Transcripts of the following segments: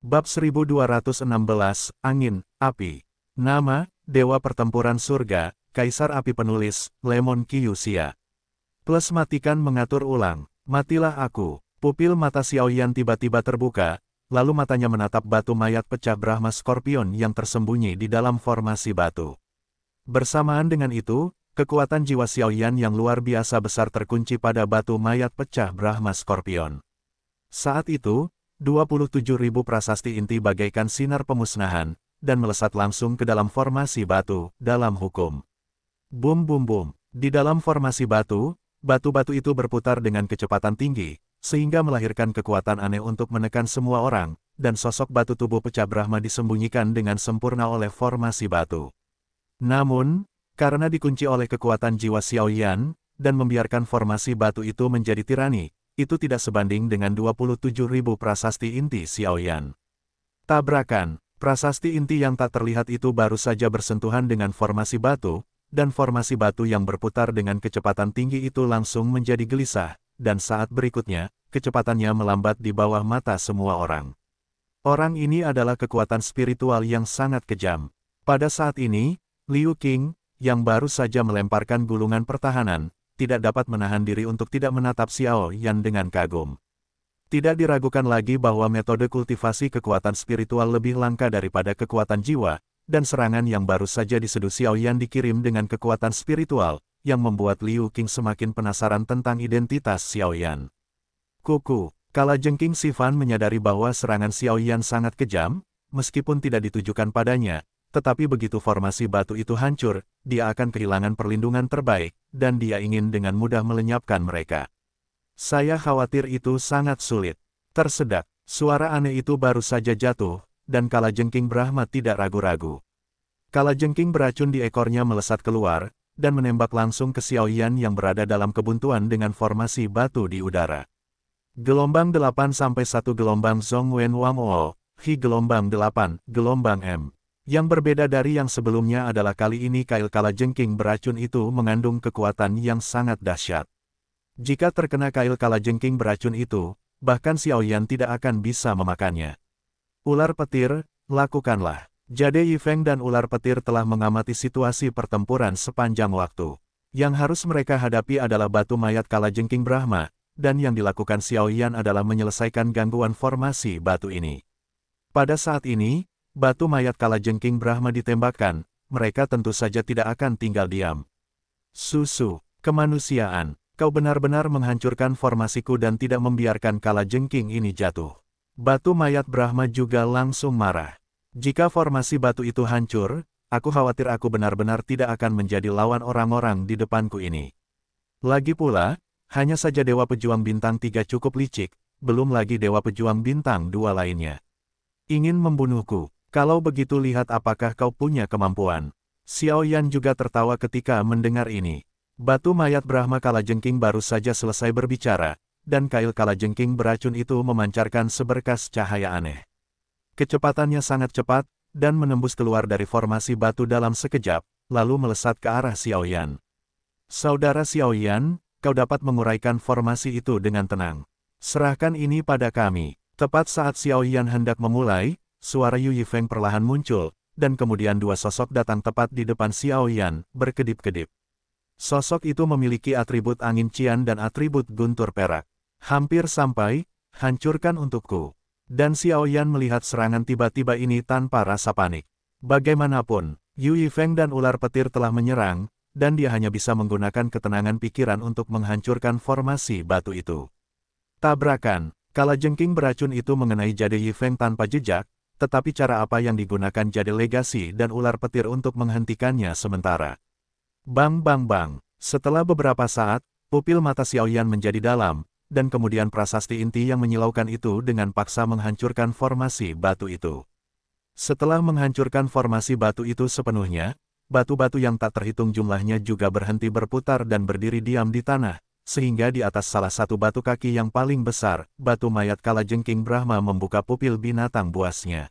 Bab 1216, Angin, Api. Nama, Dewa Pertempuran Surga, Kaisar Api Penulis, Lemon Kiyusia. Plus matikan mengatur ulang, matilah aku. Pupil mata Xiaoyan tiba-tiba terbuka, lalu matanya menatap batu mayat pecah Brahma Scorpion yang tersembunyi di dalam formasi batu. Bersamaan dengan itu, kekuatan jiwa Xiaoyan yang luar biasa besar terkunci pada batu mayat pecah Brahma Scorpion. Saat itu, ribu prasasti inti bagaikan sinar pemusnahan, dan melesat langsung ke dalam formasi batu, dalam hukum. Bum bum bum, di dalam formasi batu, batu-batu itu berputar dengan kecepatan tinggi, sehingga melahirkan kekuatan aneh untuk menekan semua orang, dan sosok batu tubuh pecah Brahma disembunyikan dengan sempurna oleh formasi batu. Namun, karena dikunci oleh kekuatan jiwa Xiaoyan, dan membiarkan formasi batu itu menjadi tirani, itu tidak sebanding dengan 27.000 prasasti inti Xiaoyan. Tabrakan, prasasti inti yang tak terlihat itu baru saja bersentuhan dengan formasi batu, dan formasi batu yang berputar dengan kecepatan tinggi itu langsung menjadi gelisah, dan saat berikutnya, kecepatannya melambat di bawah mata semua orang. Orang ini adalah kekuatan spiritual yang sangat kejam. Pada saat ini, Liu Qing, yang baru saja melemparkan gulungan pertahanan, tidak dapat menahan diri untuk tidak menatap Xiao Yan dengan kagum. Tidak diragukan lagi bahwa metode kultivasi kekuatan spiritual lebih langka daripada kekuatan jiwa, dan serangan yang baru saja diseduh Xiao Yan dikirim dengan kekuatan spiritual, yang membuat Liu Qing semakin penasaran tentang identitas Xiao Yan. Kuku, kala jengking Sifan menyadari bahwa serangan Xiao Yan sangat kejam, meskipun tidak ditujukan padanya, tetapi begitu formasi batu itu hancur, dia akan kehilangan perlindungan terbaik, dan dia ingin dengan mudah melenyapkan mereka. Saya khawatir itu sangat sulit. Tersedak, suara aneh itu baru saja jatuh, dan Jengking Brahma tidak ragu-ragu. Jengking beracun di ekornya melesat keluar, dan menembak langsung ke Xiaoyan yang berada dalam kebuntuan dengan formasi batu di udara. Gelombang 8-1 Gelombang Zhong Wen Wang Wamol, Hi Gelombang 8, Gelombang M. Yang berbeda dari yang sebelumnya adalah kali ini kail kala jengking beracun itu mengandung kekuatan yang sangat dahsyat. Jika terkena kail kala jengking beracun itu, bahkan Xiaoyan tidak akan bisa memakannya. Ular petir, lakukanlah. Jade Yifeng dan ular petir telah mengamati situasi pertempuran sepanjang waktu. Yang harus mereka hadapi adalah batu mayat kala jengking Brahma, dan yang dilakukan Xiao Yan adalah menyelesaikan gangguan formasi batu ini. Pada saat ini, batu mayat Kala Jengking Brahma ditembakkan, mereka tentu saja tidak akan tinggal diam. Susu, kemanusiaan, kau benar-benar menghancurkan formasiku dan tidak membiarkan Kala Jengking ini jatuh. Batu mayat Brahma juga langsung marah. Jika formasi batu itu hancur, aku khawatir aku benar-benar tidak akan menjadi lawan orang-orang di depanku ini. Lagi pula, hanya saja Dewa Pejuang Bintang 3 cukup licik, belum lagi Dewa Pejuang Bintang dua lainnya. Ingin membunuhku, kalau begitu lihat apakah kau punya kemampuan. Xiao Yan juga tertawa ketika mendengar ini. Batu mayat Brahma Kalajengking baru saja selesai berbicara, dan kail kalajengking beracun itu memancarkan seberkas cahaya aneh. Kecepatannya sangat cepat, dan menembus keluar dari formasi batu dalam sekejap, lalu melesat ke arah Xiao Yan. Saudara Xiao Yan, kau dapat menguraikan formasi itu dengan tenang. Serahkan ini pada kami. Tepat saat Xiao Yan hendak memulai, Suara Yu Yifeng perlahan muncul, dan kemudian dua sosok datang tepat di depan Xiao Yan, berkedip-kedip. Sosok itu memiliki atribut angin cian dan atribut guntur perak. Hampir sampai, hancurkan untukku. Dan Xiao Yan melihat serangan tiba-tiba ini tanpa rasa panik. Bagaimanapun, Yu Yifeng dan ular petir telah menyerang, dan dia hanya bisa menggunakan ketenangan pikiran untuk menghancurkan formasi batu itu. Tabrakan, kalajengking beracun itu mengenai jade Yifeng tanpa jejak, tetapi cara apa yang digunakan jadi legasi dan ular petir untuk menghentikannya sementara. Bang bang bang, setelah beberapa saat, pupil mata Xiaoyan menjadi dalam, dan kemudian prasasti inti yang menyilaukan itu dengan paksa menghancurkan formasi batu itu. Setelah menghancurkan formasi batu itu sepenuhnya, batu-batu yang tak terhitung jumlahnya juga berhenti berputar dan berdiri diam di tanah, sehingga di atas salah satu batu kaki yang paling besar, batu mayat kala jengking Brahma membuka pupil binatang buasnya.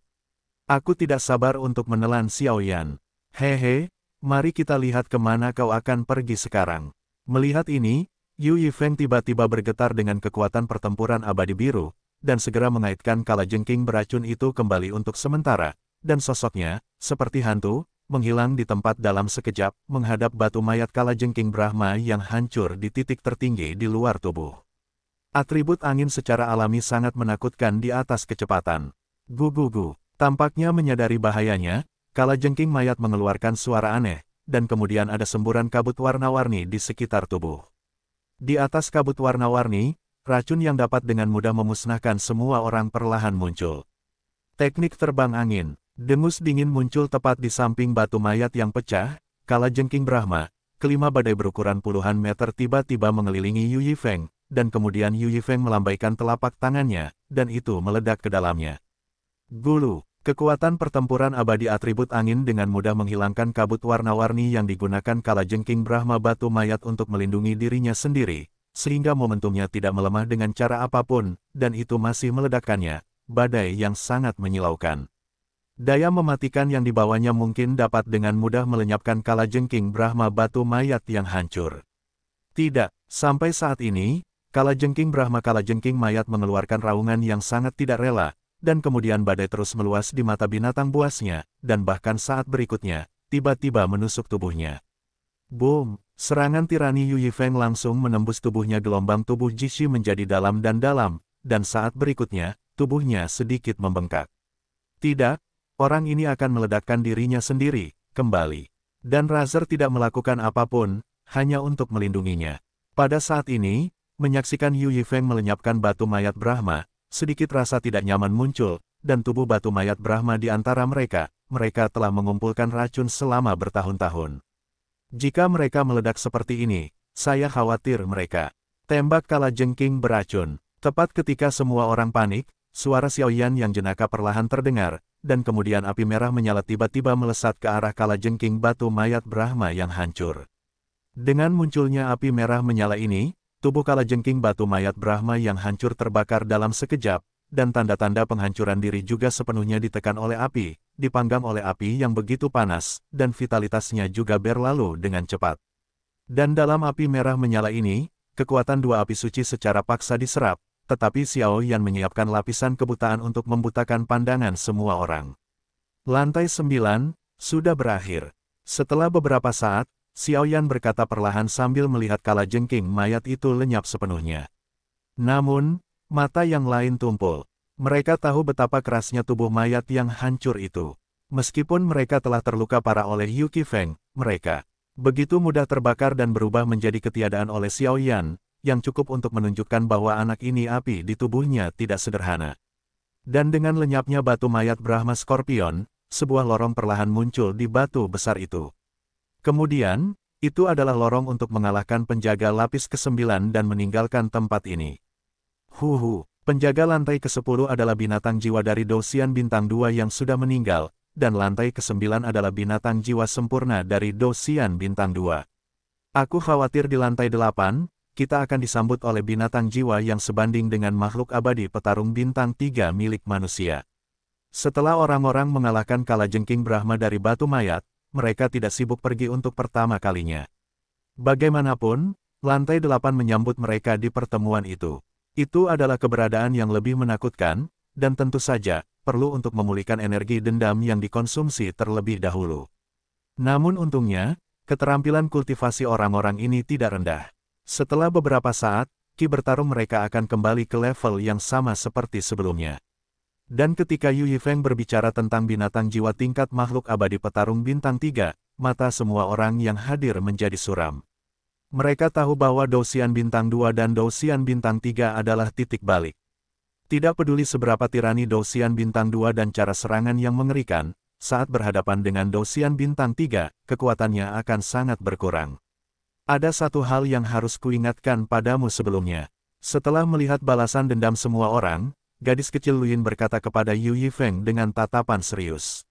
Aku tidak sabar untuk menelan Xiaoyan. Hehe, mari kita lihat kemana kau akan pergi sekarang. Melihat ini, Yu Yifeng tiba-tiba bergetar dengan kekuatan pertempuran abadi biru, dan segera mengaitkan kala jengking beracun itu kembali untuk sementara, dan sosoknya, seperti hantu, menghilang di tempat dalam sekejap, menghadap batu mayat Kala Jengking Brahma yang hancur di titik tertinggi di luar tubuh. Atribut angin secara alami sangat menakutkan di atas kecepatan. Gugu-gu, tampaknya menyadari bahayanya, Kala Jengking mayat mengeluarkan suara aneh, dan kemudian ada semburan kabut warna-warni di sekitar tubuh. Di atas kabut warna-warni, racun yang dapat dengan mudah memusnahkan semua orang perlahan muncul. Teknik terbang angin, Dengus dingin muncul tepat di samping batu mayat yang pecah, kala jengking Brahma, kelima badai berukuran puluhan meter tiba-tiba mengelilingi Yuyi Feng, dan kemudian Yuyi Feng melambaikan telapak tangannya, dan itu meledak ke dalamnya. Gulu, kekuatan pertempuran abadi atribut angin dengan mudah menghilangkan kabut warna-warni yang digunakan kala jengking Brahma batu mayat untuk melindungi dirinya sendiri, sehingga momentumnya tidak melemah dengan cara apapun, dan itu masih meledakkannya, badai yang sangat menyilaukan. Daya mematikan yang dibawanya mungkin dapat dengan mudah melenyapkan kala jengking Brahma batu mayat yang hancur. Tidak, sampai saat ini, kala jengking Brahma kala jengking mayat mengeluarkan raungan yang sangat tidak rela, dan kemudian badai terus meluas di mata binatang buasnya, dan bahkan saat berikutnya, tiba-tiba menusuk tubuhnya. Boom! Serangan tirani Yu Feng langsung menembus tubuhnya gelombang tubuh Jishi menjadi dalam dan dalam, dan saat berikutnya, tubuhnya sedikit membengkak. Tidak, orang ini akan meledakkan dirinya sendiri, kembali. Dan Razer tidak melakukan apapun, hanya untuk melindunginya. Pada saat ini, menyaksikan Yu Yifeng melenyapkan batu mayat Brahma, sedikit rasa tidak nyaman muncul, dan tubuh batu mayat Brahma di antara mereka, mereka telah mengumpulkan racun selama bertahun-tahun. Jika mereka meledak seperti ini, saya khawatir mereka. Tembak kala jengking beracun. Tepat ketika semua orang panik, suara Xiaoyan yang jenaka perlahan terdengar, dan kemudian api merah menyala tiba-tiba melesat ke arah kala jengking batu mayat Brahma yang hancur. Dengan munculnya api merah menyala ini, tubuh kala jengking batu mayat Brahma yang hancur terbakar dalam sekejap, dan tanda-tanda penghancuran diri juga sepenuhnya ditekan oleh api, dipanggang oleh api yang begitu panas, dan vitalitasnya juga berlalu dengan cepat. Dan dalam api merah menyala ini, kekuatan dua api suci secara paksa diserap, tetapi Xiao Yan menyiapkan lapisan kebutaan untuk membutakan pandangan semua orang. Lantai 9, sudah berakhir. Setelah beberapa saat, Xiao Yan berkata perlahan sambil melihat kala jengking mayat itu lenyap sepenuhnya. Namun, mata yang lain tumpul. Mereka tahu betapa kerasnya tubuh mayat yang hancur itu. Meskipun mereka telah terluka parah oleh Yuki Feng, mereka begitu mudah terbakar dan berubah menjadi ketiadaan oleh Xiao Yan, yang cukup untuk menunjukkan bahwa anak ini api di tubuhnya tidak sederhana. Dan dengan lenyapnya batu mayat Brahma Scorpion, sebuah lorong perlahan muncul di batu besar itu. Kemudian, itu adalah lorong untuk mengalahkan penjaga lapis ke-9 dan meninggalkan tempat ini. Huhu, penjaga lantai ke-10 adalah binatang jiwa dari dosian bintang 2 yang sudah meninggal, dan lantai ke-9 adalah binatang jiwa sempurna dari dosian bintang 2. Aku khawatir di lantai 8, kita akan disambut oleh binatang jiwa yang sebanding dengan makhluk abadi petarung bintang tiga milik manusia. Setelah orang-orang mengalahkan Kalajengking Brahma dari batu mayat, mereka tidak sibuk pergi untuk pertama kalinya. Bagaimanapun, lantai delapan menyambut mereka di pertemuan itu. Itu adalah keberadaan yang lebih menakutkan, dan tentu saja, perlu untuk memulihkan energi dendam yang dikonsumsi terlebih dahulu. Namun untungnya, keterampilan kultivasi orang-orang ini tidak rendah. Setelah beberapa saat, Ki bertarung mereka akan kembali ke level yang sama seperti sebelumnya. Dan ketika Yu Yifeng berbicara tentang binatang jiwa tingkat makhluk abadi petarung bintang tiga, mata semua orang yang hadir menjadi suram. Mereka tahu bahwa dosian bintang dua dan dosian bintang tiga adalah titik balik. Tidak peduli seberapa tirani dosian bintang dua dan cara serangan yang mengerikan, saat berhadapan dengan dosian bintang tiga, kekuatannya akan sangat berkurang. Ada satu hal yang harus kuingatkan padamu sebelumnya. Setelah melihat balasan dendam semua orang, gadis kecil Luyin berkata kepada Yu Yifeng dengan tatapan serius.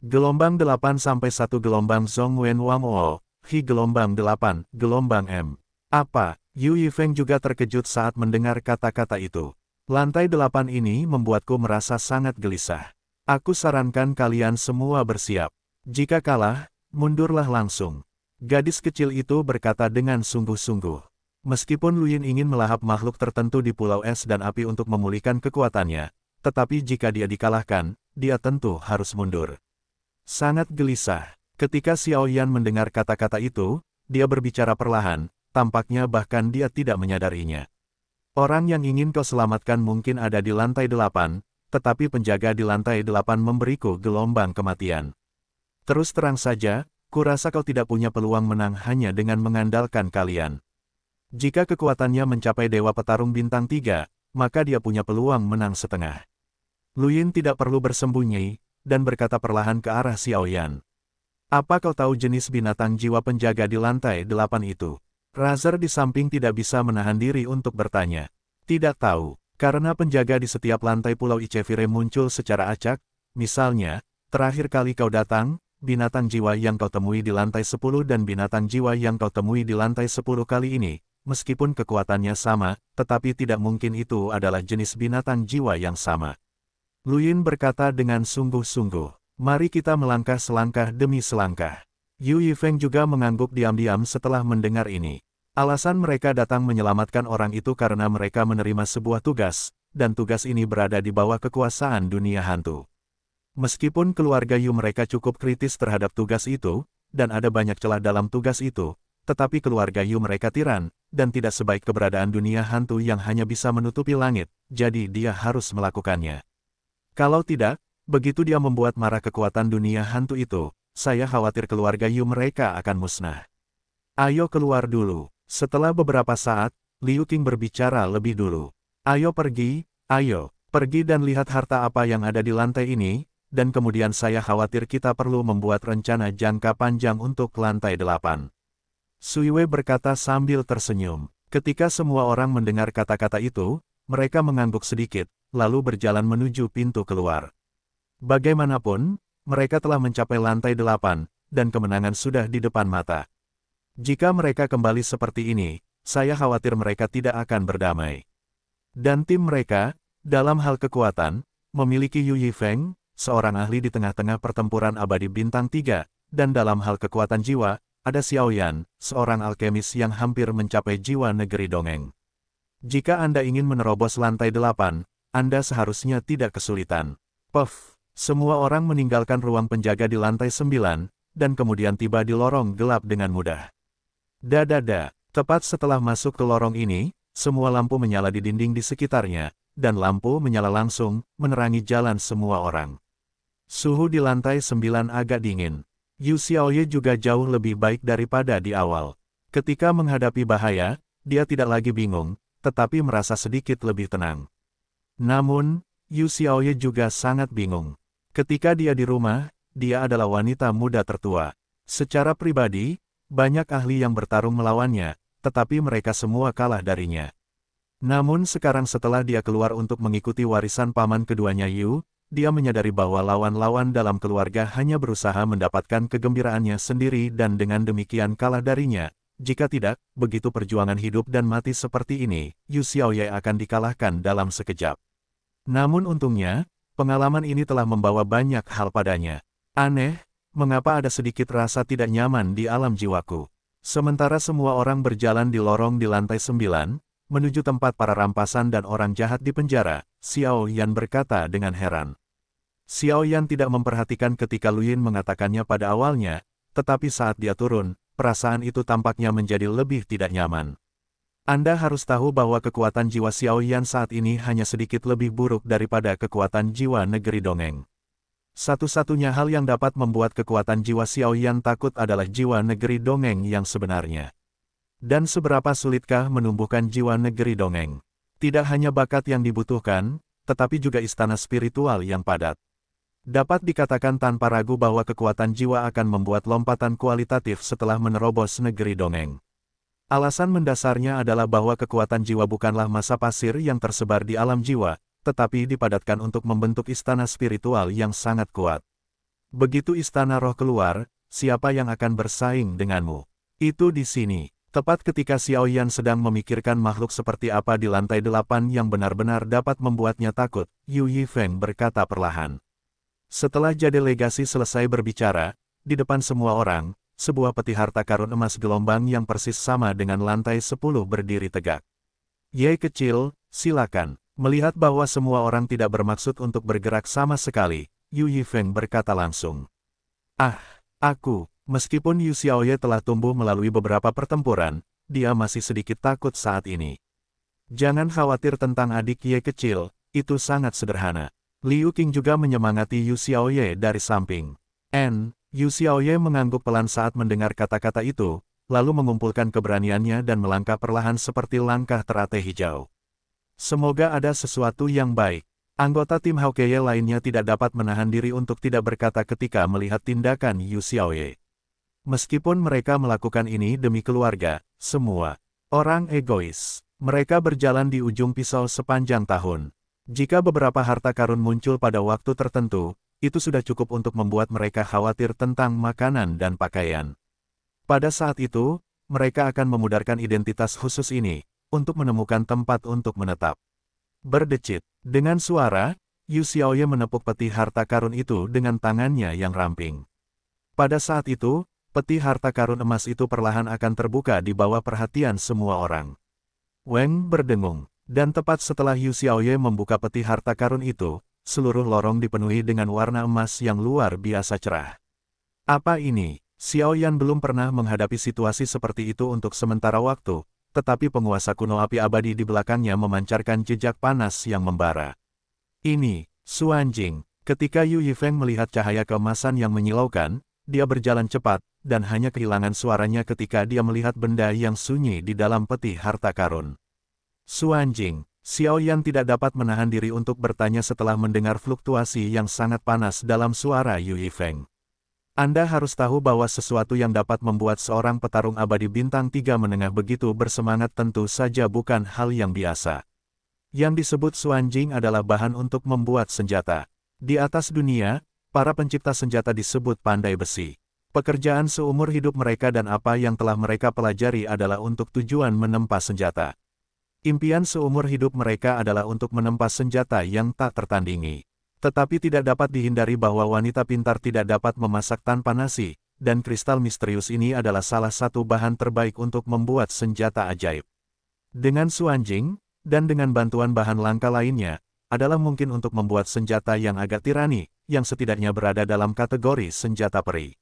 Gelombang 8-1 Gelombang Wen Wang Wo, Hi Gelombang 8, Gelombang M. Apa, Yu Yifeng juga terkejut saat mendengar kata-kata itu. Lantai 8 ini membuatku merasa sangat gelisah. Aku sarankan kalian semua bersiap. Jika kalah, mundurlah langsung. Gadis kecil itu berkata dengan sungguh-sungguh. Meskipun Luyin ingin melahap makhluk tertentu di Pulau Es dan Api untuk memulihkan kekuatannya, tetapi jika dia dikalahkan, dia tentu harus mundur. Sangat gelisah. Ketika Xiao Yan mendengar kata-kata itu, dia berbicara perlahan, tampaknya bahkan dia tidak menyadarinya. Orang yang ingin kau selamatkan mungkin ada di lantai delapan, tetapi penjaga di lantai delapan memberiku gelombang kematian. Terus terang saja, Kurasa kau tidak punya peluang menang hanya dengan mengandalkan kalian. Jika kekuatannya mencapai Dewa Petarung Bintang 3, maka dia punya peluang menang setengah. Luyin tidak perlu bersembunyi, dan berkata perlahan ke arah Xiaoyan. Apa kau tahu jenis binatang jiwa penjaga di lantai delapan itu? Razer di samping tidak bisa menahan diri untuk bertanya. Tidak tahu, karena penjaga di setiap lantai Pulau Icevire muncul secara acak, misalnya, terakhir kali kau datang, binatang jiwa yang kau temui di lantai 10 dan binatang jiwa yang kau temui di lantai 10 kali ini, meskipun kekuatannya sama, tetapi tidak mungkin itu adalah jenis binatang jiwa yang sama. Luyin berkata dengan sungguh-sungguh, mari kita melangkah selangkah demi selangkah. Yu Yifeng juga mengangguk diam-diam setelah mendengar ini. Alasan mereka datang menyelamatkan orang itu karena mereka menerima sebuah tugas, dan tugas ini berada di bawah kekuasaan dunia hantu. Meskipun keluarga Yu mereka cukup kritis terhadap tugas itu, dan ada banyak celah dalam tugas itu, tetapi keluarga Yu mereka tiran, dan tidak sebaik keberadaan dunia hantu yang hanya bisa menutupi langit, jadi dia harus melakukannya. Kalau tidak, begitu dia membuat marah kekuatan dunia hantu itu, saya khawatir keluarga Yu mereka akan musnah. Ayo keluar dulu. Setelah beberapa saat, Liu Qing berbicara lebih dulu. Ayo pergi, ayo, pergi dan lihat harta apa yang ada di lantai ini, dan kemudian saya khawatir kita perlu membuat rencana jangka panjang untuk lantai delapan. Suiwe berkata sambil tersenyum. Ketika semua orang mendengar kata-kata itu, mereka mengangguk sedikit, lalu berjalan menuju pintu keluar. Bagaimanapun, mereka telah mencapai lantai delapan, dan kemenangan sudah di depan mata. Jika mereka kembali seperti ini, saya khawatir mereka tidak akan berdamai. Dan tim mereka, dalam hal kekuatan, memiliki Yu Yifeng, seorang ahli di tengah-tengah pertempuran abadi bintang 3, dan dalam hal kekuatan jiwa, ada Xiaoyan, seorang alkemis yang hampir mencapai jiwa negeri dongeng. Jika Anda ingin menerobos lantai delapan, Anda seharusnya tidak kesulitan. Puff, semua orang meninggalkan ruang penjaga di lantai sembilan, dan kemudian tiba di lorong gelap dengan mudah. Dadada, tepat setelah masuk ke lorong ini, semua lampu menyala di dinding di sekitarnya, dan lampu menyala langsung, menerangi jalan semua orang. Suhu di lantai 9 agak dingin. Yu Xiaoye juga jauh lebih baik daripada di awal. Ketika menghadapi bahaya, dia tidak lagi bingung, tetapi merasa sedikit lebih tenang. Namun, Yu Xiaoye juga sangat bingung. Ketika dia di rumah, dia adalah wanita muda tertua. Secara pribadi, banyak ahli yang bertarung melawannya, tetapi mereka semua kalah darinya. Namun sekarang setelah dia keluar untuk mengikuti warisan paman keduanya Yu, dia menyadari bahwa lawan-lawan dalam keluarga hanya berusaha mendapatkan kegembiraannya sendiri dan dengan demikian kalah darinya. Jika tidak, begitu perjuangan hidup dan mati seperti ini, Yu Xiaoye akan dikalahkan dalam sekejap. Namun untungnya, pengalaman ini telah membawa banyak hal padanya. Aneh, mengapa ada sedikit rasa tidak nyaman di alam jiwaku. Sementara semua orang berjalan di lorong di lantai sembilan, menuju tempat para rampasan dan orang jahat di penjara, Xiao Yan berkata dengan heran. Xiao Yan tidak memperhatikan ketika Luyin mengatakannya pada awalnya, tetapi saat dia turun, perasaan itu tampaknya menjadi lebih tidak nyaman. Anda harus tahu bahwa kekuatan jiwa Xiao Yan saat ini hanya sedikit lebih buruk daripada kekuatan jiwa negeri dongeng. Satu-satunya hal yang dapat membuat kekuatan jiwa Xiao Yan takut adalah jiwa negeri dongeng yang sebenarnya. Dan seberapa sulitkah menumbuhkan jiwa negeri dongeng? Tidak hanya bakat yang dibutuhkan, tetapi juga istana spiritual yang padat. Dapat dikatakan tanpa ragu bahwa kekuatan jiwa akan membuat lompatan kualitatif setelah menerobos negeri dongeng. Alasan mendasarnya adalah bahwa kekuatan jiwa bukanlah masa pasir yang tersebar di alam jiwa, tetapi dipadatkan untuk membentuk istana spiritual yang sangat kuat. Begitu istana roh keluar, siapa yang akan bersaing denganmu? Itu di sini. Tepat ketika Xiao Yan sedang memikirkan makhluk seperti apa di lantai delapan yang benar-benar dapat membuatnya takut, Yu Yifeng berkata perlahan. Setelah Jade Legasi selesai berbicara, di depan semua orang, sebuah peti harta karun emas gelombang yang persis sama dengan lantai sepuluh berdiri tegak. Yai kecil, silakan. Melihat bahwa semua orang tidak bermaksud untuk bergerak sama sekali, Yu Yifeng berkata langsung. Ah, aku, Meskipun Yu Xiaoye telah tumbuh melalui beberapa pertempuran, dia masih sedikit takut saat ini. Jangan khawatir tentang adik Ye kecil, itu sangat sederhana. Liu Qing juga menyemangati Yu Xiaoye dari samping. N. Yu Xiaoye mengangguk pelan saat mendengar kata-kata itu, lalu mengumpulkan keberaniannya dan melangkah perlahan seperti langkah teratai hijau. Semoga ada sesuatu yang baik. Anggota tim Haokeye lainnya tidak dapat menahan diri untuk tidak berkata ketika melihat tindakan Yu Xiaoye. Meskipun mereka melakukan ini demi keluarga, semua orang egois. Mereka berjalan di ujung pisau sepanjang tahun. Jika beberapa harta karun muncul pada waktu tertentu, itu sudah cukup untuk membuat mereka khawatir tentang makanan dan pakaian. Pada saat itu, mereka akan memudarkan identitas khusus ini, untuk menemukan tempat untuk menetap. Berdecit, dengan suara, Yu Xiaoye menepuk peti harta karun itu dengan tangannya yang ramping. Pada saat itu, peti harta karun emas itu perlahan akan terbuka di bawah perhatian semua orang. Weng berdengung, dan tepat setelah Yu Xiaoye membuka peti harta karun itu, seluruh lorong dipenuhi dengan warna emas yang luar biasa cerah. Apa ini? Xiaoyan belum pernah menghadapi situasi seperti itu untuk sementara waktu, tetapi penguasa kuno api abadi di belakangnya memancarkan jejak panas yang membara. Ini, Suanjing, ketika Yu Yifeng melihat cahaya keemasan yang menyilaukan, dia berjalan cepat, dan hanya kehilangan suaranya ketika dia melihat benda yang sunyi di dalam peti harta karun. Suanjing, Xiao Yan tidak dapat menahan diri untuk bertanya setelah mendengar fluktuasi yang sangat panas dalam suara Yu Feng. Anda harus tahu bahwa sesuatu yang dapat membuat seorang petarung abadi bintang tiga menengah begitu bersemangat tentu saja bukan hal yang biasa. Yang disebut suanjing adalah bahan untuk membuat senjata. Di atas dunia, para pencipta senjata disebut pandai besi. Pekerjaan seumur hidup mereka dan apa yang telah mereka pelajari adalah untuk tujuan menempa senjata. Impian seumur hidup mereka adalah untuk menempa senjata yang tak tertandingi. Tetapi tidak dapat dihindari bahwa wanita pintar tidak dapat memasak tanpa nasi, dan kristal misterius ini adalah salah satu bahan terbaik untuk membuat senjata ajaib. Dengan suanjing, dan dengan bantuan bahan langka lainnya, adalah mungkin untuk membuat senjata yang agak tirani, yang setidaknya berada dalam kategori senjata peri.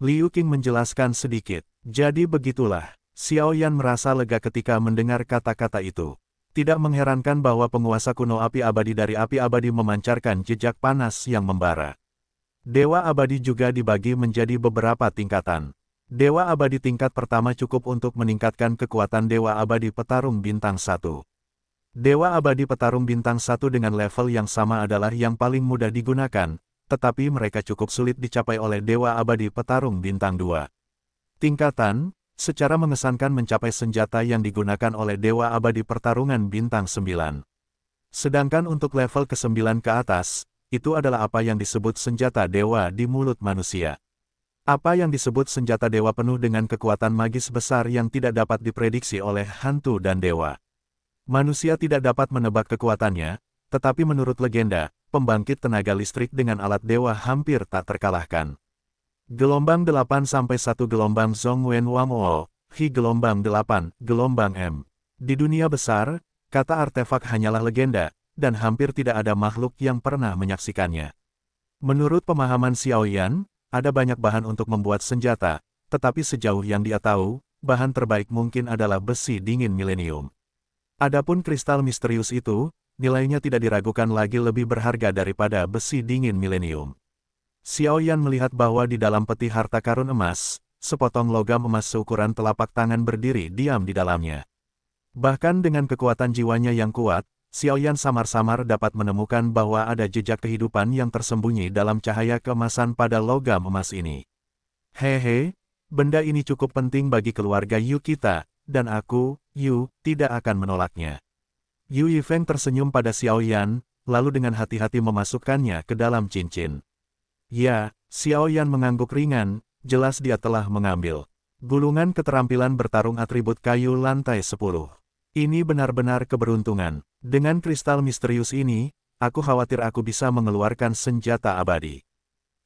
Liu Qing menjelaskan sedikit. Jadi begitulah, Xiao Yan merasa lega ketika mendengar kata-kata itu. Tidak mengherankan bahwa penguasa kuno api abadi dari api abadi memancarkan jejak panas yang membara. Dewa abadi juga dibagi menjadi beberapa tingkatan. Dewa abadi tingkat pertama cukup untuk meningkatkan kekuatan Dewa abadi petarung bintang satu. Dewa abadi petarung bintang satu dengan level yang sama adalah yang paling mudah digunakan, tetapi mereka cukup sulit dicapai oleh Dewa Abadi Petarung Bintang 2. Tingkatan, secara mengesankan mencapai senjata yang digunakan oleh Dewa Abadi Pertarungan Bintang 9. Sedangkan untuk level ke-9 ke atas, itu adalah apa yang disebut senjata dewa di mulut manusia. Apa yang disebut senjata dewa penuh dengan kekuatan magis besar yang tidak dapat diprediksi oleh hantu dan dewa. Manusia tidak dapat menebak kekuatannya, tetapi menurut legenda, pembangkit tenaga listrik dengan alat dewa hampir tak terkalahkan. Gelombang 8-1 Gelombang Zhongwen Wamoo, Hi Gelombang 8, Gelombang M. Di dunia besar, kata artefak hanyalah legenda, dan hampir tidak ada makhluk yang pernah menyaksikannya. Menurut pemahaman Xiaoyan, ada banyak bahan untuk membuat senjata, tetapi sejauh yang dia tahu, bahan terbaik mungkin adalah besi dingin milenium. Adapun kristal misterius itu, nilainya tidak diragukan lagi lebih berharga daripada besi dingin milenium. Xiao Yan melihat bahwa di dalam peti harta karun emas, sepotong logam emas seukuran telapak tangan berdiri diam di dalamnya. Bahkan dengan kekuatan jiwanya yang kuat, Xiao Yan samar-samar dapat menemukan bahwa ada jejak kehidupan yang tersembunyi dalam cahaya kemasan pada logam emas ini. Hehe, benda ini cukup penting bagi keluarga Yu kita, dan aku, Yu, tidak akan menolaknya. Yu Yifeng tersenyum pada Xiao Yan, lalu dengan hati-hati memasukkannya ke dalam cincin. Ya, Xiao Yan mengangguk ringan, jelas dia telah mengambil. Gulungan keterampilan bertarung atribut kayu lantai 10. Ini benar-benar keberuntungan. Dengan kristal misterius ini, aku khawatir aku bisa mengeluarkan senjata abadi.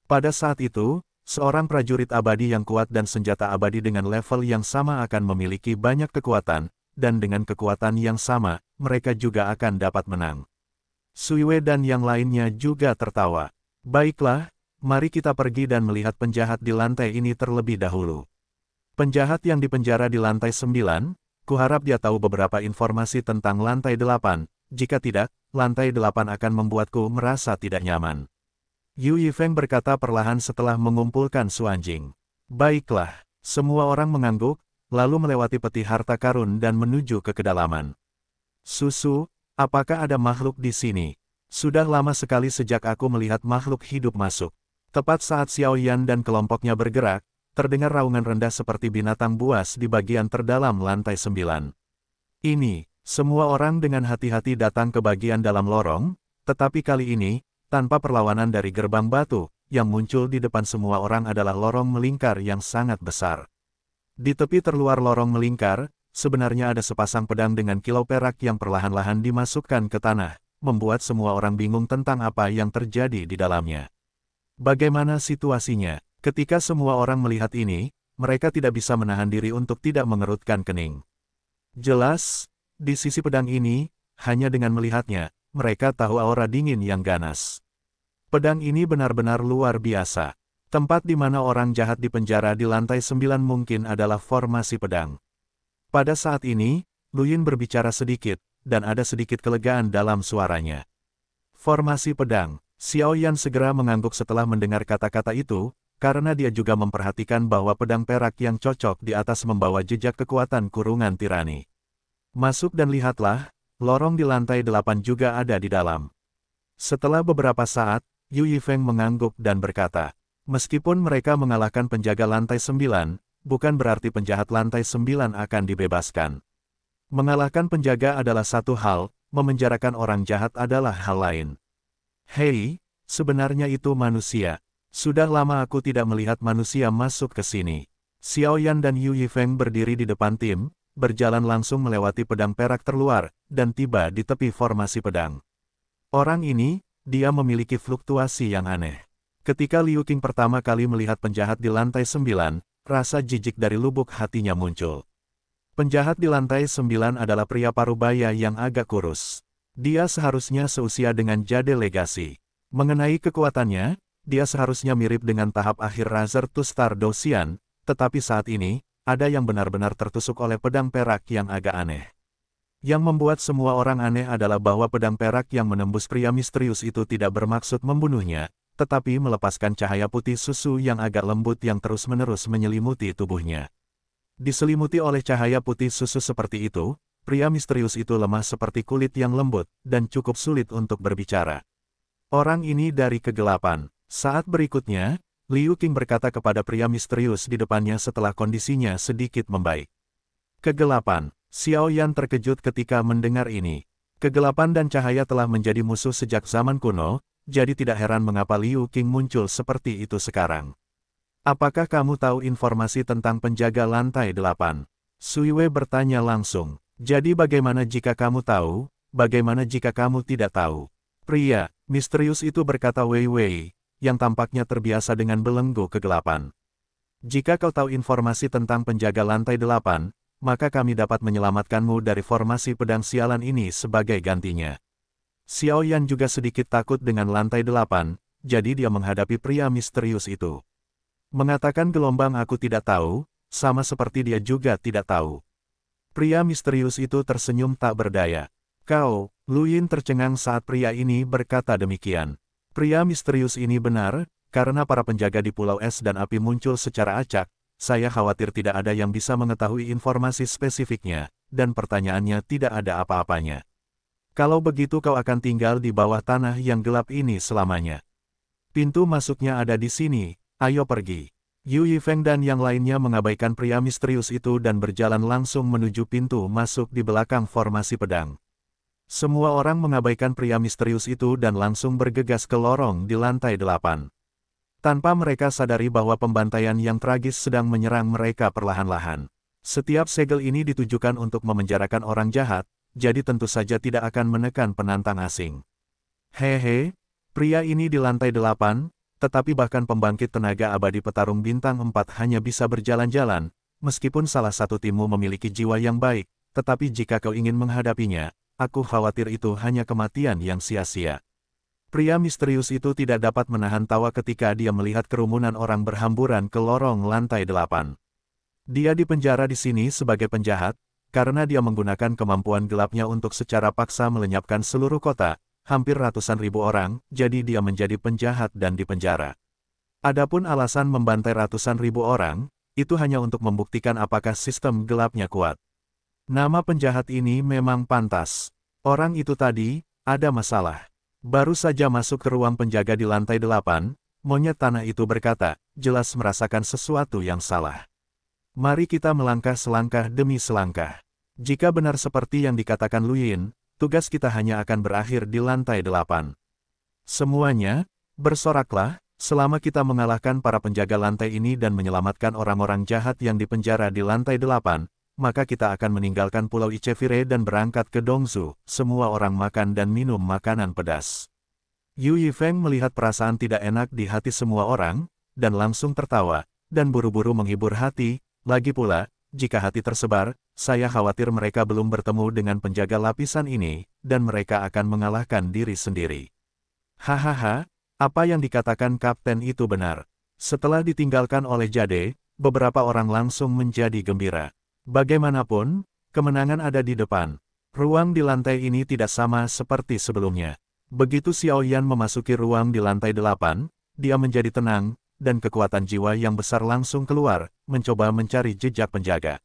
Pada saat itu, seorang prajurit abadi yang kuat dan senjata abadi dengan level yang sama akan memiliki banyak kekuatan, dan dengan kekuatan yang sama, mereka juga akan dapat menang. Suiwe dan yang lainnya juga tertawa. Baiklah, mari kita pergi dan melihat penjahat di lantai ini terlebih dahulu. Penjahat yang dipenjara di lantai 9, kuharap dia tahu beberapa informasi tentang lantai 8, jika tidak, lantai 8 akan membuatku merasa tidak nyaman. Yu Yifeng berkata perlahan setelah mengumpulkan Suanjing. Baiklah, semua orang mengangguk, lalu melewati peti harta karun dan menuju ke kedalaman. Susu, apakah ada makhluk di sini? Sudah lama sekali sejak aku melihat makhluk hidup masuk. Tepat saat Xiao Yan dan kelompoknya bergerak, terdengar raungan rendah seperti binatang buas di bagian terdalam lantai sembilan. Ini, semua orang dengan hati-hati datang ke bagian dalam lorong, tetapi kali ini, tanpa perlawanan dari gerbang batu, yang muncul di depan semua orang adalah lorong melingkar yang sangat besar. Di tepi terluar lorong melingkar, sebenarnya ada sepasang pedang dengan kilau perak yang perlahan-lahan dimasukkan ke tanah, membuat semua orang bingung tentang apa yang terjadi di dalamnya. Bagaimana situasinya? Ketika semua orang melihat ini, mereka tidak bisa menahan diri untuk tidak mengerutkan kening. Jelas, di sisi pedang ini, hanya dengan melihatnya, mereka tahu aura dingin yang ganas. Pedang ini benar-benar luar biasa. Tempat di mana orang jahat dipenjara di lantai sembilan mungkin adalah formasi pedang. Pada saat ini, Luyin berbicara sedikit, dan ada sedikit kelegaan dalam suaranya. Formasi pedang, Xiao Yan segera mengangguk setelah mendengar kata-kata itu, karena dia juga memperhatikan bahwa pedang perak yang cocok di atas membawa jejak kekuatan kurungan tirani. Masuk dan lihatlah, lorong di lantai delapan juga ada di dalam. Setelah beberapa saat, Yu Yifeng mengangguk dan berkata, Meskipun mereka mengalahkan penjaga lantai sembilan, bukan berarti penjahat lantai sembilan akan dibebaskan. Mengalahkan penjaga adalah satu hal, memenjarakan orang jahat adalah hal lain. Hei, sebenarnya itu manusia. Sudah lama aku tidak melihat manusia masuk ke sini. Xiao Yan dan Yu Yifeng berdiri di depan tim, berjalan langsung melewati pedang perak terluar, dan tiba di tepi formasi pedang. Orang ini, dia memiliki fluktuasi yang aneh. Ketika Liu Qing pertama kali melihat penjahat di lantai sembilan, rasa jijik dari lubuk hatinya muncul. Penjahat di lantai sembilan adalah pria parubaya yang agak kurus. Dia seharusnya seusia dengan Jade Legasi. Mengenai kekuatannya, dia seharusnya mirip dengan tahap akhir Razer to Star Dosian, tetapi saat ini, ada yang benar-benar tertusuk oleh pedang perak yang agak aneh. Yang membuat semua orang aneh adalah bahwa pedang perak yang menembus pria misterius itu tidak bermaksud membunuhnya, tetapi melepaskan cahaya putih susu yang agak lembut yang terus-menerus menyelimuti tubuhnya. Diselimuti oleh cahaya putih susu seperti itu, pria misterius itu lemah seperti kulit yang lembut, dan cukup sulit untuk berbicara. Orang ini dari kegelapan. Saat berikutnya, Liu Qing berkata kepada pria misterius di depannya setelah kondisinya sedikit membaik. Kegelapan. Xiao Yan terkejut ketika mendengar ini. Kegelapan dan cahaya telah menjadi musuh sejak zaman kuno, jadi tidak heran mengapa Liu King muncul seperti itu sekarang. Apakah kamu tahu informasi tentang penjaga lantai delapan? Wei bertanya langsung. Jadi bagaimana jika kamu tahu, bagaimana jika kamu tidak tahu? Pria, misterius itu berkata Wei Wei, yang tampaknya terbiasa dengan belenggu kegelapan. Jika kau tahu informasi tentang penjaga lantai delapan, maka kami dapat menyelamatkanmu dari formasi pedang sialan ini sebagai gantinya. Xiao Yan juga sedikit takut dengan lantai delapan, jadi dia menghadapi pria misterius itu. Mengatakan gelombang aku tidak tahu, sama seperti dia juga tidak tahu. Pria misterius itu tersenyum tak berdaya. Kau, Lu Yin tercengang saat pria ini berkata demikian. Pria misterius ini benar, karena para penjaga di Pulau Es dan api muncul secara acak, saya khawatir tidak ada yang bisa mengetahui informasi spesifiknya, dan pertanyaannya tidak ada apa-apanya. Kalau begitu kau akan tinggal di bawah tanah yang gelap ini selamanya. Pintu masuknya ada di sini, ayo pergi. Yu Yifeng dan yang lainnya mengabaikan pria misterius itu dan berjalan langsung menuju pintu masuk di belakang formasi pedang. Semua orang mengabaikan pria misterius itu dan langsung bergegas ke lorong di lantai delapan. Tanpa mereka sadari bahwa pembantaian yang tragis sedang menyerang mereka perlahan-lahan. Setiap segel ini ditujukan untuk memenjarakan orang jahat, jadi tentu saja tidak akan menekan penantang asing. Hehe, pria ini di lantai delapan, tetapi bahkan pembangkit tenaga abadi petarung bintang empat hanya bisa berjalan-jalan, meskipun salah satu timmu memiliki jiwa yang baik, tetapi jika kau ingin menghadapinya, aku khawatir itu hanya kematian yang sia-sia. Pria misterius itu tidak dapat menahan tawa ketika dia melihat kerumunan orang berhamburan ke lorong lantai delapan. Dia dipenjara di sini sebagai penjahat, karena dia menggunakan kemampuan gelapnya untuk secara paksa melenyapkan seluruh kota, hampir ratusan ribu orang, jadi dia menjadi penjahat dan dipenjara. Adapun alasan membantai ratusan ribu orang, itu hanya untuk membuktikan apakah sistem gelapnya kuat. Nama penjahat ini memang pantas. Orang itu tadi, ada masalah. Baru saja masuk ke ruang penjaga di lantai delapan, monyet tanah itu berkata, jelas merasakan sesuatu yang salah. Mari kita melangkah selangkah demi selangkah. Jika benar seperti yang dikatakan Lu Yin, tugas kita hanya akan berakhir di lantai delapan. Semuanya, bersoraklah, selama kita mengalahkan para penjaga lantai ini dan menyelamatkan orang-orang jahat yang dipenjara di lantai delapan, maka kita akan meninggalkan Pulau Ichevire dan berangkat ke Dongzu, semua orang makan dan minum makanan pedas. Yu Yifeng melihat perasaan tidak enak di hati semua orang, dan langsung tertawa, dan buru-buru menghibur hati, lagi pula, jika hati tersebar, saya khawatir mereka belum bertemu dengan penjaga lapisan ini, dan mereka akan mengalahkan diri sendiri. Hahaha, apa yang dikatakan kapten itu benar. Setelah ditinggalkan oleh Jade, beberapa orang langsung menjadi gembira. Bagaimanapun, kemenangan ada di depan. Ruang di lantai ini tidak sama seperti sebelumnya. Begitu Xiao Yan memasuki ruang di lantai delapan, dia menjadi tenang, dan kekuatan jiwa yang besar langsung keluar, mencoba mencari jejak penjaga.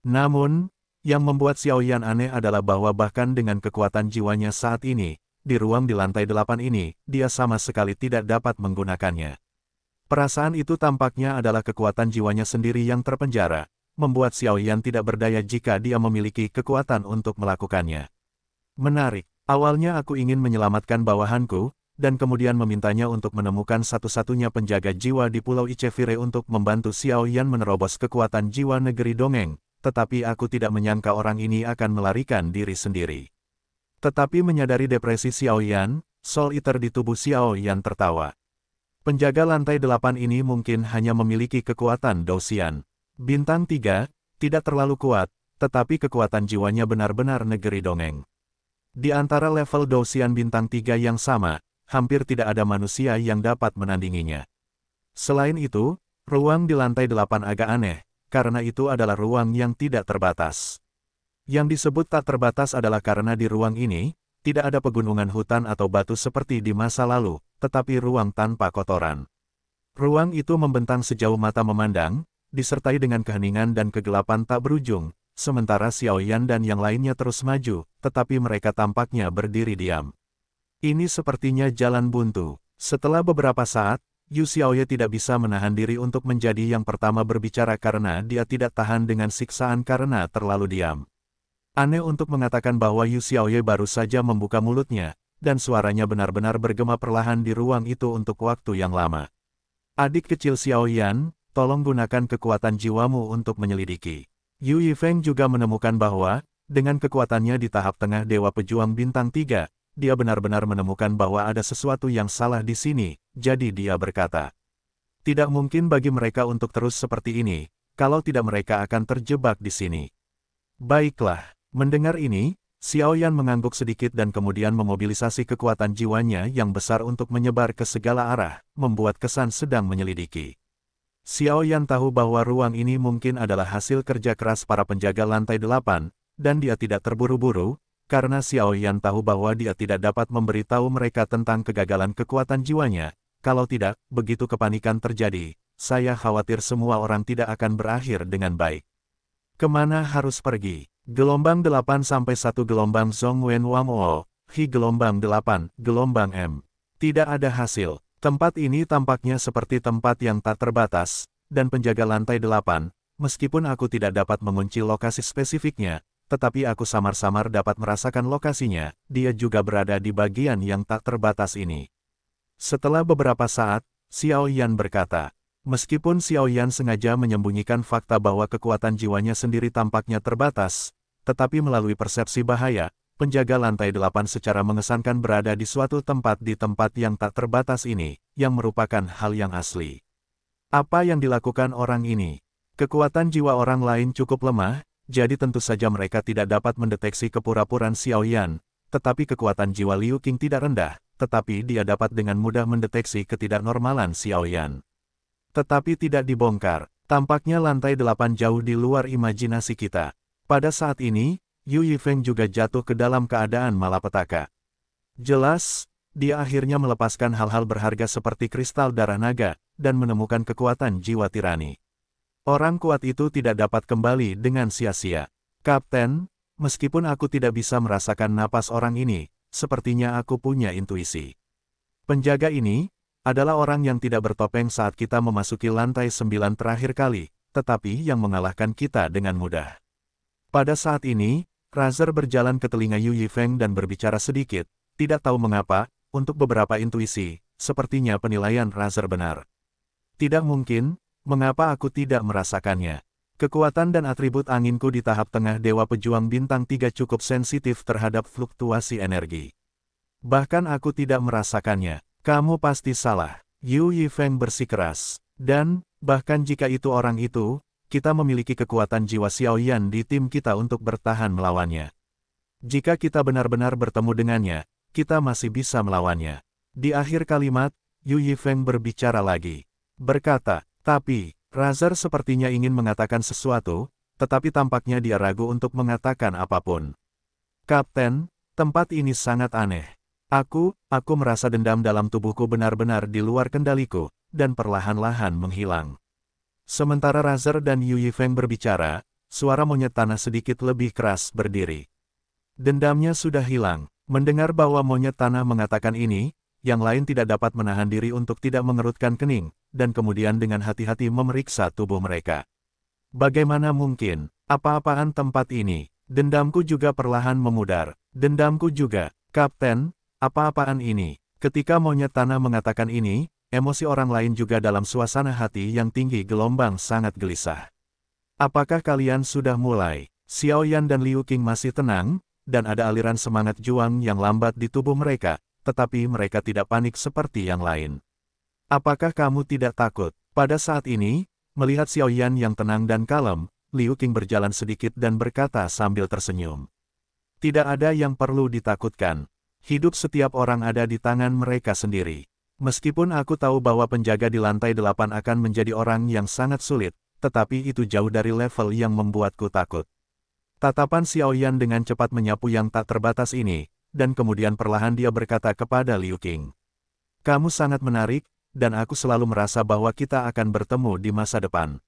Namun, yang membuat Xiao Yan aneh adalah bahwa bahkan dengan kekuatan jiwanya saat ini, di ruang di lantai delapan ini, dia sama sekali tidak dapat menggunakannya. Perasaan itu tampaknya adalah kekuatan jiwanya sendiri yang terpenjara, membuat Xiao Yan tidak berdaya jika dia memiliki kekuatan untuk melakukannya. Menarik, awalnya aku ingin menyelamatkan bawahanku, dan kemudian memintanya untuk menemukan satu-satunya penjaga jiwa di Pulau Icevire untuk membantu Xiao Yan menerobos kekuatan jiwa negeri dongeng, tetapi aku tidak menyangka orang ini akan melarikan diri sendiri. Tetapi menyadari depresi Xiao Yan, Soul Eater di tubuh Xiao Yan tertawa. Penjaga lantai delapan ini mungkin hanya memiliki kekuatan dosian. Bintang tiga tidak terlalu kuat, tetapi kekuatan jiwanya benar-benar negeri dongeng. Di antara level dosian bintang tiga yang sama, hampir tidak ada manusia yang dapat menandinginya. Selain itu, ruang di lantai delapan agak aneh, karena itu adalah ruang yang tidak terbatas. Yang disebut tak terbatas adalah karena di ruang ini, tidak ada pegunungan hutan atau batu seperti di masa lalu, tetapi ruang tanpa kotoran. Ruang itu membentang sejauh mata memandang, disertai dengan keheningan dan kegelapan tak berujung, sementara Xiao Yan dan yang lainnya terus maju, tetapi mereka tampaknya berdiri diam. Ini sepertinya jalan buntu. Setelah beberapa saat, Yu Xiaoye tidak bisa menahan diri untuk menjadi yang pertama berbicara karena dia tidak tahan dengan siksaan karena terlalu diam. Aneh untuk mengatakan bahwa Yu Xiaoye baru saja membuka mulutnya, dan suaranya benar-benar bergema perlahan di ruang itu untuk waktu yang lama. Adik kecil Xiaoyan, tolong gunakan kekuatan jiwamu untuk menyelidiki. Yu Yifeng juga menemukan bahwa, dengan kekuatannya di tahap tengah Dewa Pejuang Bintang 3, dia benar-benar menemukan bahwa ada sesuatu yang salah di sini, jadi dia berkata, Tidak mungkin bagi mereka untuk terus seperti ini, kalau tidak mereka akan terjebak di sini. Baiklah, mendengar ini, Xiao Yan mengangguk sedikit dan kemudian memobilisasi kekuatan jiwanya yang besar untuk menyebar ke segala arah, membuat kesan sedang menyelidiki. Xiao Yan tahu bahwa ruang ini mungkin adalah hasil kerja keras para penjaga lantai delapan, dan dia tidak terburu-buru, karena Xiao Yan tahu bahwa dia tidak dapat memberitahu mereka tentang kegagalan kekuatan jiwanya, kalau tidak, begitu kepanikan terjadi, saya khawatir semua orang tidak akan berakhir dengan baik. Kemana harus pergi? Gelombang 8-1 gelombang Wen Wang Wamoo, Hi gelombang 8, gelombang M. Tidak ada hasil. Tempat ini tampaknya seperti tempat yang tak terbatas, dan penjaga lantai 8, meskipun aku tidak dapat mengunci lokasi spesifiknya, tetapi aku samar-samar dapat merasakan lokasinya, dia juga berada di bagian yang tak terbatas ini. Setelah beberapa saat, Xiao Yan berkata, meskipun Xiao Yan sengaja menyembunyikan fakta bahwa kekuatan jiwanya sendiri tampaknya terbatas, tetapi melalui persepsi bahaya, penjaga lantai delapan secara mengesankan berada di suatu tempat di tempat yang tak terbatas ini, yang merupakan hal yang asli. Apa yang dilakukan orang ini? Kekuatan jiwa orang lain cukup lemah, jadi tentu saja mereka tidak dapat mendeteksi kepura-puraan Xiaoyan, tetapi kekuatan jiwa Liu Qing tidak rendah, tetapi dia dapat dengan mudah mendeteksi ketidaknormalan Xiaoyan. Tetapi tidak dibongkar, tampaknya lantai delapan jauh di luar imajinasi kita. Pada saat ini, Yu Yifeng juga jatuh ke dalam keadaan malapetaka. Jelas, dia akhirnya melepaskan hal-hal berharga seperti kristal darah naga, dan menemukan kekuatan jiwa tirani. Orang kuat itu tidak dapat kembali dengan sia-sia. Kapten, meskipun aku tidak bisa merasakan napas orang ini, sepertinya aku punya intuisi. Penjaga ini adalah orang yang tidak bertopeng saat kita memasuki lantai sembilan terakhir kali, tetapi yang mengalahkan kita dengan mudah. Pada saat ini, Razer berjalan ke telinga Yu Yifeng dan berbicara sedikit, tidak tahu mengapa, untuk beberapa intuisi, sepertinya penilaian Razer benar. Tidak mungkin, Mengapa aku tidak merasakannya? Kekuatan dan atribut anginku di tahap tengah Dewa Pejuang Bintang 3 cukup sensitif terhadap fluktuasi energi. Bahkan aku tidak merasakannya. Kamu pasti salah. Yu Yifeng bersikeras. Dan, bahkan jika itu orang itu, kita memiliki kekuatan jiwa Xiaoyan di tim kita untuk bertahan melawannya. Jika kita benar-benar bertemu dengannya, kita masih bisa melawannya. Di akhir kalimat, Yu Yifeng berbicara lagi. Berkata, tapi, Razor sepertinya ingin mengatakan sesuatu, tetapi tampaknya dia ragu untuk mengatakan apapun. Kapten, tempat ini sangat aneh. Aku, aku merasa dendam dalam tubuhku benar-benar di luar kendaliku, dan perlahan-lahan menghilang. Sementara Razor dan Yu Yifeng berbicara, suara monyet tanah sedikit lebih keras berdiri. Dendamnya sudah hilang. Mendengar bahwa monyet tanah mengatakan ini, yang lain tidak dapat menahan diri untuk tidak mengerutkan kening, dan kemudian dengan hati-hati memeriksa tubuh mereka. Bagaimana mungkin, apa-apaan tempat ini, dendamku juga perlahan memudar, dendamku juga, Kapten, apa-apaan ini? Ketika monyet tanah mengatakan ini, emosi orang lain juga dalam suasana hati yang tinggi gelombang sangat gelisah. Apakah kalian sudah mulai? Xiao Yan dan Liu Qing masih tenang, dan ada aliran semangat juang yang lambat di tubuh mereka, tetapi mereka tidak panik seperti yang lain. Apakah kamu tidak takut? Pada saat ini, melihat Xiao Yan yang tenang dan kalem, Liu Qing berjalan sedikit dan berkata sambil tersenyum. Tidak ada yang perlu ditakutkan. Hidup setiap orang ada di tangan mereka sendiri. Meskipun aku tahu bahwa penjaga di lantai delapan akan menjadi orang yang sangat sulit, tetapi itu jauh dari level yang membuatku takut. Tatapan Xiao Yan dengan cepat menyapu yang tak terbatas ini, dan kemudian perlahan dia berkata kepada Liu Qing. Kamu sangat menarik, dan aku selalu merasa bahwa kita akan bertemu di masa depan.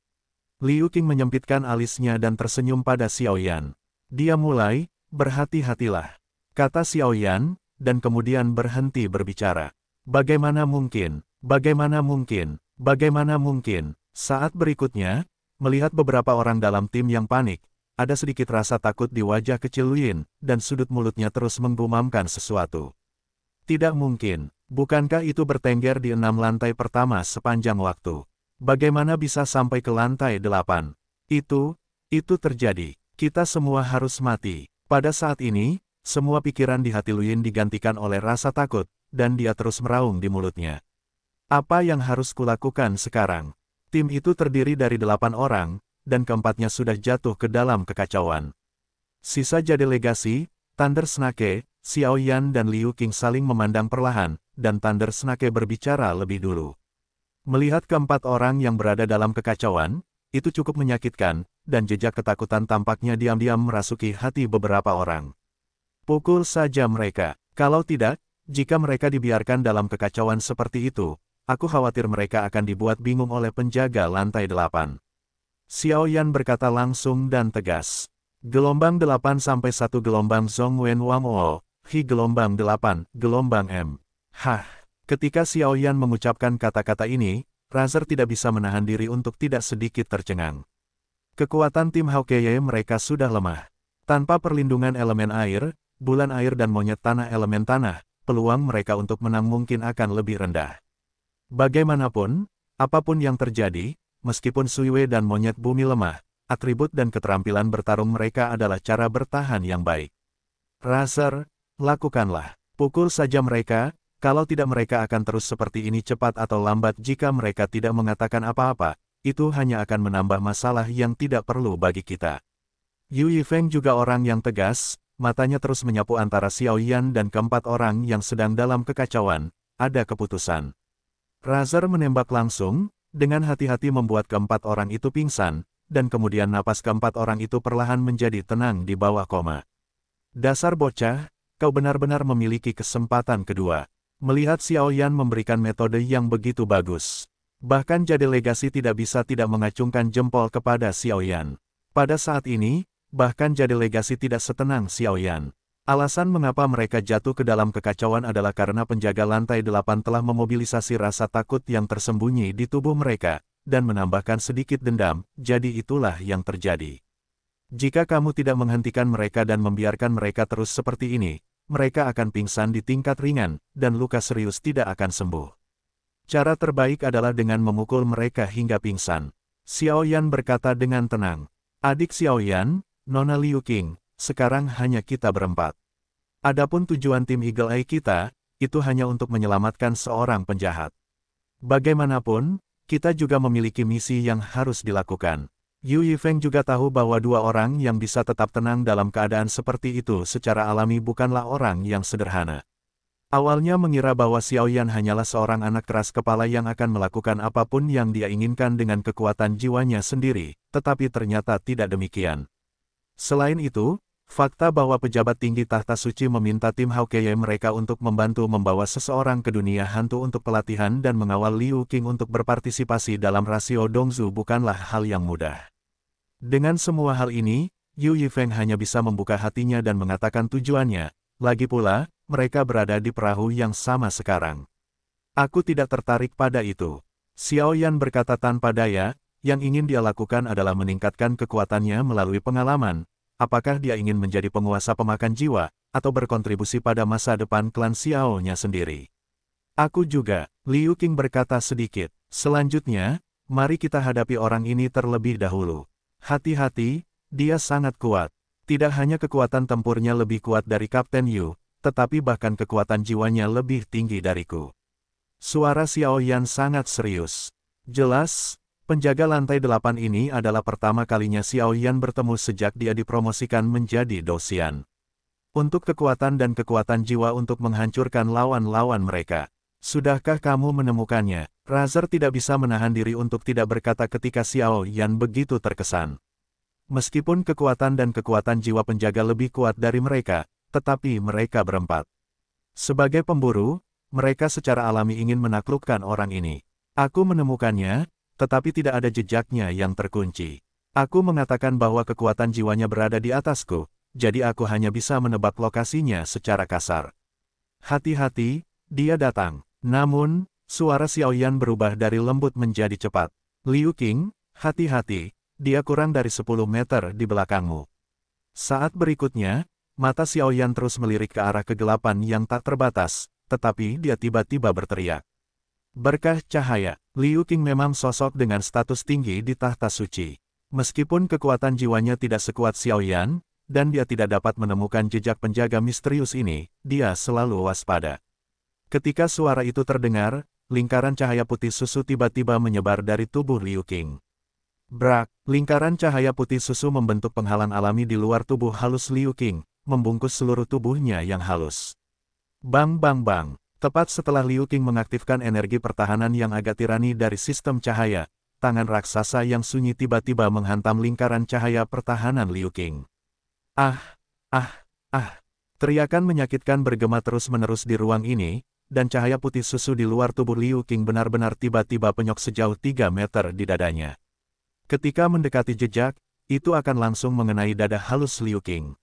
Liu Qing menyempitkan alisnya dan tersenyum pada Xiao Yan. Dia mulai, berhati-hatilah, kata Xiao Yan, dan kemudian berhenti berbicara. Bagaimana mungkin, bagaimana mungkin, bagaimana mungkin, saat berikutnya, melihat beberapa orang dalam tim yang panik, ada sedikit rasa takut di wajah kecil Luyin, dan sudut mulutnya terus menggumamkan sesuatu. Tidak mungkin, bukankah itu bertengger di enam lantai pertama sepanjang waktu? Bagaimana bisa sampai ke lantai delapan? Itu, itu terjadi. Kita semua harus mati. Pada saat ini, semua pikiran di hati Luyin digantikan oleh rasa takut, dan dia terus meraung di mulutnya. Apa yang harus kulakukan sekarang? Tim itu terdiri dari delapan orang, dan keempatnya sudah jatuh ke dalam kekacauan. Sisa delegasi, Thunder Snake, Xiao Yan dan Liu Qing saling memandang perlahan, dan Thunder Snake berbicara lebih dulu. Melihat keempat orang yang berada dalam kekacauan, itu cukup menyakitkan, dan jejak ketakutan tampaknya diam-diam merasuki hati beberapa orang. Pukul saja mereka. Kalau tidak, jika mereka dibiarkan dalam kekacauan seperti itu, aku khawatir mereka akan dibuat bingung oleh penjaga lantai delapan. Xiao Yan berkata langsung dan tegas. Gelombang 8-1 gelombang Zhong Wen Wang O, Hi gelombang 8, gelombang M. Hah, ketika Xiao Yan mengucapkan kata-kata ini, Razer tidak bisa menahan diri untuk tidak sedikit tercengang. Kekuatan tim Haukeye mereka sudah lemah. Tanpa perlindungan elemen air, bulan air dan monyet tanah elemen tanah, peluang mereka untuk menang mungkin akan lebih rendah. Bagaimanapun, apapun yang terjadi, Meskipun Suiwe dan monyet bumi lemah, atribut dan keterampilan bertarung mereka adalah cara bertahan yang baik. Raser, lakukanlah. Pukul saja mereka, kalau tidak mereka akan terus seperti ini cepat atau lambat jika mereka tidak mengatakan apa-apa, itu hanya akan menambah masalah yang tidak perlu bagi kita. Yu Yifeng juga orang yang tegas, matanya terus menyapu antara Xiao Yan dan keempat orang yang sedang dalam kekacauan, ada keputusan. Razer menembak langsung, dengan hati-hati membuat keempat orang itu pingsan, dan kemudian napas keempat orang itu perlahan menjadi tenang di bawah koma. Dasar bocah, kau benar-benar memiliki kesempatan kedua. Melihat Xiao Yan memberikan metode yang begitu bagus. Bahkan jadi legasi tidak bisa tidak mengacungkan jempol kepada Xiao Yan. Pada saat ini, bahkan jadi legasi tidak setenang Xiao Yan. Alasan mengapa mereka jatuh ke dalam kekacauan adalah karena penjaga lantai delapan telah memobilisasi rasa takut yang tersembunyi di tubuh mereka, dan menambahkan sedikit dendam, jadi itulah yang terjadi. Jika kamu tidak menghentikan mereka dan membiarkan mereka terus seperti ini, mereka akan pingsan di tingkat ringan, dan luka serius tidak akan sembuh. Cara terbaik adalah dengan memukul mereka hingga pingsan. Xiao Yan berkata dengan tenang. Adik Xiao Yan, Nona Liu King sekarang hanya kita berempat. Adapun tujuan tim Eagle Eye kita, itu hanya untuk menyelamatkan seorang penjahat. Bagaimanapun, kita juga memiliki misi yang harus dilakukan. Yu Yifeng juga tahu bahwa dua orang yang bisa tetap tenang dalam keadaan seperti itu secara alami bukanlah orang yang sederhana. Awalnya mengira bahwa Xiao Yan hanyalah seorang anak keras kepala yang akan melakukan apapun yang dia inginkan dengan kekuatan jiwanya sendiri, tetapi ternyata tidak demikian. Selain itu, Fakta bahwa pejabat tinggi tahta suci meminta tim Haukeye mereka untuk membantu membawa seseorang ke dunia hantu untuk pelatihan dan mengawal Liu King untuk berpartisipasi dalam rasio Dongzu bukanlah hal yang mudah. Dengan semua hal ini, Yu Yifeng hanya bisa membuka hatinya dan mengatakan tujuannya, lagi pula, mereka berada di perahu yang sama sekarang. Aku tidak tertarik pada itu. Xiao Yan berkata tanpa daya, yang ingin dia lakukan adalah meningkatkan kekuatannya melalui pengalaman, apakah dia ingin menjadi penguasa pemakan jiwa, atau berkontribusi pada masa depan klan Xiao-nya sendiri. Aku juga, Liu Qing berkata sedikit. Selanjutnya, mari kita hadapi orang ini terlebih dahulu. Hati-hati, dia sangat kuat. Tidak hanya kekuatan tempurnya lebih kuat dari Kapten Yu, tetapi bahkan kekuatan jiwanya lebih tinggi dariku. Suara Xiao Yan sangat serius. Jelas, Penjaga lantai delapan ini adalah pertama kalinya Xiao Yan bertemu sejak dia dipromosikan menjadi Dosian. Untuk kekuatan dan kekuatan jiwa untuk menghancurkan lawan-lawan mereka. Sudahkah kamu menemukannya? Razer tidak bisa menahan diri untuk tidak berkata ketika Xiao Yan begitu terkesan. Meskipun kekuatan dan kekuatan jiwa penjaga lebih kuat dari mereka, tetapi mereka berempat. Sebagai pemburu, mereka secara alami ingin menaklukkan orang ini. Aku menemukannya, tetapi tidak ada jejaknya yang terkunci. Aku mengatakan bahwa kekuatan jiwanya berada di atasku, jadi aku hanya bisa menebak lokasinya secara kasar. Hati-hati, dia datang. Namun, suara Xiaoyan berubah dari lembut menjadi cepat. Liu Qing, hati-hati, dia kurang dari 10 meter di belakangmu. Saat berikutnya, mata Xiaoyan terus melirik ke arah kegelapan yang tak terbatas, tetapi dia tiba-tiba berteriak. Berkah cahaya, Liu Qing memang sosok dengan status tinggi di tahta suci. Meskipun kekuatan jiwanya tidak sekuat Xiao Yan, dan dia tidak dapat menemukan jejak penjaga misterius ini, dia selalu waspada. Ketika suara itu terdengar, lingkaran cahaya putih susu tiba-tiba menyebar dari tubuh Liu Qing. Brak, lingkaran cahaya putih susu membentuk penghalang alami di luar tubuh halus Liu Qing, membungkus seluruh tubuhnya yang halus. Bang bang bang, Tepat setelah Liu Qing mengaktifkan energi pertahanan yang agak tirani dari sistem cahaya, tangan raksasa yang sunyi tiba-tiba menghantam lingkaran cahaya pertahanan Liu Qing. Ah, ah, ah. Teriakan menyakitkan bergema terus-menerus di ruang ini, dan cahaya putih susu di luar tubuh Liu Qing benar-benar tiba-tiba penyok sejauh 3 meter di dadanya. Ketika mendekati jejak, itu akan langsung mengenai dada halus Liu Qing.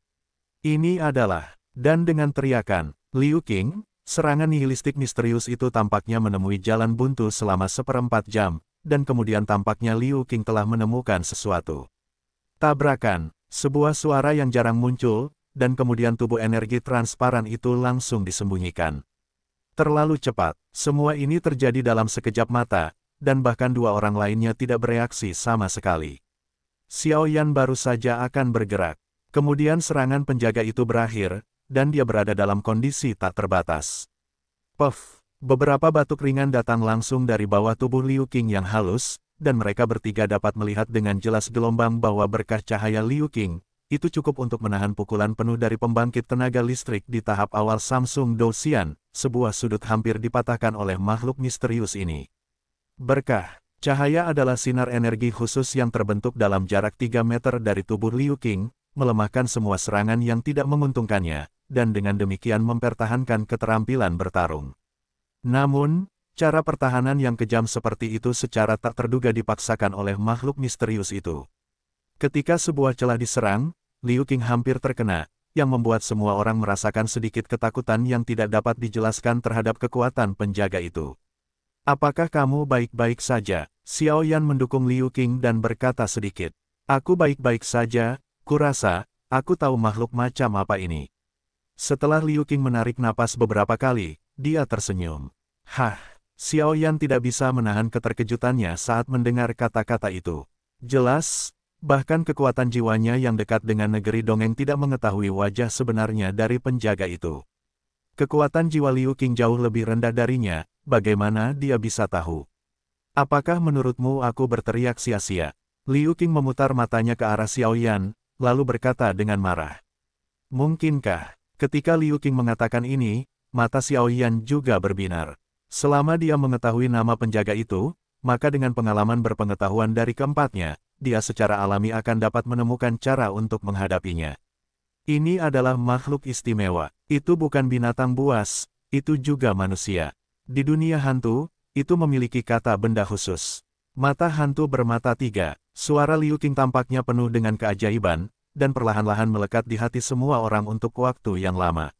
Ini adalah, dan dengan teriakan, Liu Qing, Serangan nihilistik misterius itu tampaknya menemui jalan buntu selama seperempat jam, dan kemudian tampaknya Liu Qing telah menemukan sesuatu. Tabrakan, sebuah suara yang jarang muncul, dan kemudian tubuh energi transparan itu langsung disembunyikan. Terlalu cepat, semua ini terjadi dalam sekejap mata, dan bahkan dua orang lainnya tidak bereaksi sama sekali. Xiao Yan baru saja akan bergerak. Kemudian serangan penjaga itu berakhir, dan dia berada dalam kondisi tak terbatas. Puff, beberapa batuk ringan datang langsung dari bawah tubuh Liu King yang halus, dan mereka bertiga dapat melihat dengan jelas gelombang bahwa berkah cahaya Liu King, itu cukup untuk menahan pukulan penuh dari pembangkit tenaga listrik di tahap awal Samsung Dosian, sebuah sudut hampir dipatahkan oleh makhluk misterius ini. Berkah, cahaya adalah sinar energi khusus yang terbentuk dalam jarak 3 meter dari tubuh Liu King, melemahkan semua serangan yang tidak menguntungkannya, dan dengan demikian mempertahankan keterampilan bertarung. Namun, cara pertahanan yang kejam seperti itu secara tak terduga dipaksakan oleh makhluk misterius itu. Ketika sebuah celah diserang, Liu Qing hampir terkena, yang membuat semua orang merasakan sedikit ketakutan yang tidak dapat dijelaskan terhadap kekuatan penjaga itu. Apakah kamu baik-baik saja? Xiao Yan mendukung Liu Qing dan berkata sedikit. Aku baik-baik saja, kurasa, aku tahu makhluk macam apa ini. Setelah Liu Qing menarik napas beberapa kali, dia tersenyum. Hah, Xiao Yan tidak bisa menahan keterkejutannya saat mendengar kata-kata itu. Jelas, bahkan kekuatan jiwanya yang dekat dengan negeri dongeng tidak mengetahui wajah sebenarnya dari penjaga itu. Kekuatan jiwa Liu Qing jauh lebih rendah darinya, bagaimana dia bisa tahu? Apakah menurutmu aku berteriak sia-sia? Liu Qing memutar matanya ke arah Xiao Yan, lalu berkata dengan marah. Mungkinkah? Ketika Liu Qing mengatakan ini, mata Xiaoyan juga berbinar. Selama dia mengetahui nama penjaga itu, maka dengan pengalaman berpengetahuan dari keempatnya, dia secara alami akan dapat menemukan cara untuk menghadapinya. Ini adalah makhluk istimewa. Itu bukan binatang buas, itu juga manusia. Di dunia hantu, itu memiliki kata benda khusus. Mata hantu bermata tiga, suara Liu Qing tampaknya penuh dengan keajaiban, dan perlahan-lahan melekat di hati semua orang untuk waktu yang lama.